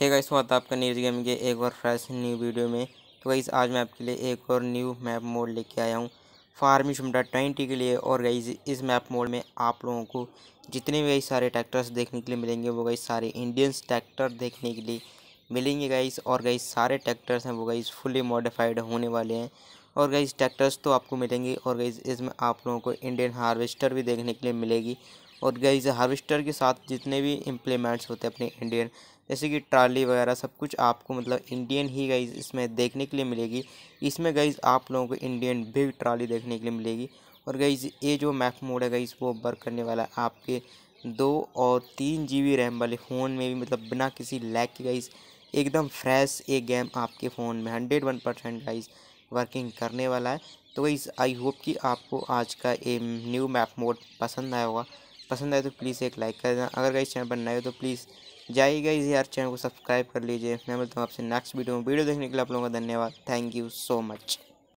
है गाइस स्वागत आपका न्यूज गेम के एक और फ्रेश न्यू वीडियो में तो गाइस आज मैं आपके लिए एक और न्यू मैप मोड लेके आया हूँ फार्मी शुमटा ट्वेंटी के लिए और गाइस इस मैप मोड में आप लोगों को जितने भी गाइस सारे ट्रैक्टर्स देखने के लिए मिलेंगे वो गाइस सारे इंडियंस ट्रैक्टर देखने के लिए मिलेंगे गाइस और गाइस सारे ट्रैक्टर्स हैं वो गाइस फुली मॉडिफाइड होने वाले हैं और गई ट्रैक्टर्स तो आपको मिलेंगी और गई इसमें आप लोगों को इंडियन हार्वेस्टर भी देखने के लिए मिलेगी और गई हार्वेस्टर के साथ जितने भी इम्प्लीमेंट्स होते हैं अपने इंडियन जैसे कि ट्राली वगैरह सब कुछ आपको मतलब इंडियन ही गई इसमें देखने के लिए मिलेगी इसमें गई आप लोगों को इंडियन बिग ट्राली देखने के लिए मिलेगी और गई ये जो मैप मोड है गई वो वर्क करने वाला है आपके दो और तीन जी बी रैम वाले फ़ोन में भी मतलब बिना किसी लैग के गई एकदम फ्रेश एक गेम आपके फ़ोन में hundred one percent guys working करने वाला है तो वही आई होप कि आपको आज का ये न्यू मैप मोड पसंद आया होगा पसंद आए तो प्लीज़ एक लाइक कर देना अगर इस चैनल पर नए हो तो प्लीज़ जाइएगा इस यार चैनल को सब्सक्राइब कर लीजिए मैं मिलता हूँ आपसे नेक्स्ट वीडियो में वीडियो देखने के लिए आप लोगों का धन्यवाद थैंक यू सो मच